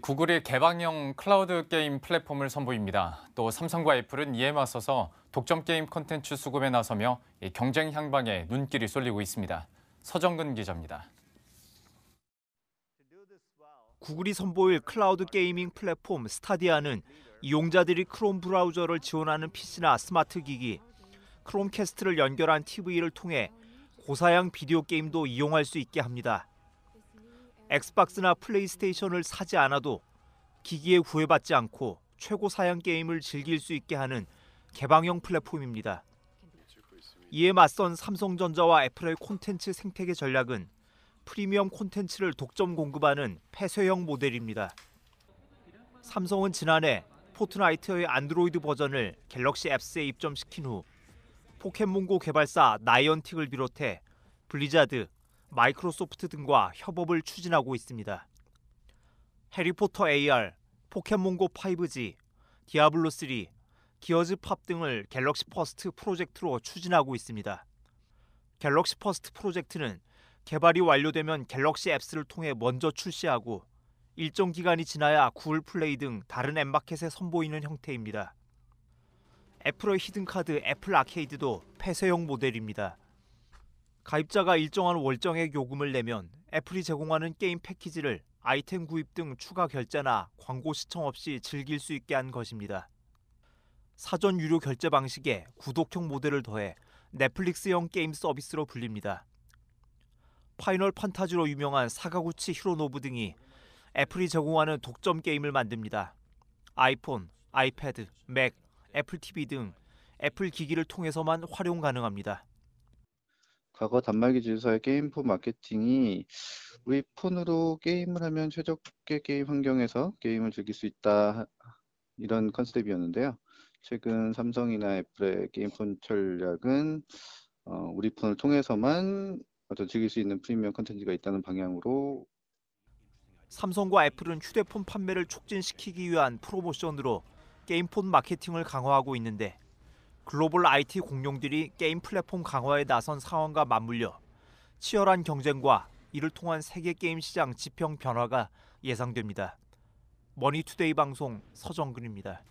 구글이 개방형 클라우드 게임 플랫폼을 선보입니다. 또 삼성과 애플은 이에 맞서서 독점 게임 콘텐츠 수급에 나서며 경쟁 향방에 눈길이 쏠리고 있습니다. 서정근 기자입니다. 구글이 선보일 클라우드 게이밍 플랫폼 스타디아는 이용자들이 크롬 브라우저를 지원하는 PC나 스마트 기기, 크롬캐스트를 연결한 TV를 통해 고사양 비디오 게임도 이용할 수 있게 합니다. 엑스박스나 플레이스테이션을 사지 않아도 기기에 구애받지 않고 최고 사양 게임을 즐길 수 있게 하는 개방형 플랫폼입니다. 이에 맞선 삼성전자와 애플의 콘텐츠 생태계 전략은 프리미엄 콘텐츠를 독점 공급하는 폐쇄형 모델입니다. 삼성은 지난해 포트나이트의 안드로이드 버전을 갤럭시 앱스에 입점시킨 후 포켓몬고 개발사 나이언틱을 비롯해 블리자드, 마이크로소프트 등과 협업을 추진하고 있습니다. 해리포터 AR, 포켓몬고 5G, 디아블로 3, 기어즈 팝 등을 갤럭시 퍼스트 프로젝트로 추진하고 있습니다. 갤럭시 퍼스트 프로젝트는 개발이 완료되면 갤럭시 앱스를 통해 먼저 출시하고 일정 기간이 지나야 구글 플레이 등 다른 앱마켓에 선보이는 형태입니다. 애플의 히든카드 애플 아케이드도 폐쇄형 모델입니다. 가입자가 일정한 월정액 요금을 내면 애플이 제공하는 게임 패키지를 아이템 구입 등 추가 결제나 광고 시청 없이 즐길 수 있게 한 것입니다. 사전 유료 결제 방식에 구독형 모델을 더해 넷플릭스형 게임 서비스로 불립니다. 파이널 판타지로 유명한 사가구치 히로노부 등이 애플이 제공하는 독점 게임을 만듭니다. 아이폰, 아이패드, 맥, 애플 TV 등 애플 기기를 통해서만 활용 가능합니다. 과거 단말기 주사의 게임폰 마케팅이 우리 폰으로 게임을 하면 최적의 게임 환경에서 게임을 즐길 수 있다 이런 컨셉이었는데요. 최근 삼성이나 애플의 게임폰 전략은 어, 우리 폰을 통해서만 어떤 즐길 수 있는 프리미엄 컨텐츠가 있다는 방향으로 삼성과 애플은 휴대폰 판매를 촉진시키기 위한 프로모션으로 게임폰 마케팅을 강화하고 있는데 글로벌 IT 공룡들이 게임 플랫폼 강화에 나선 상황과 맞물려 치열한 경쟁과 이를 통한 세계 게임 시장 지평 변화가 예상됩니다. 머니투데이 방송 서정근입니다.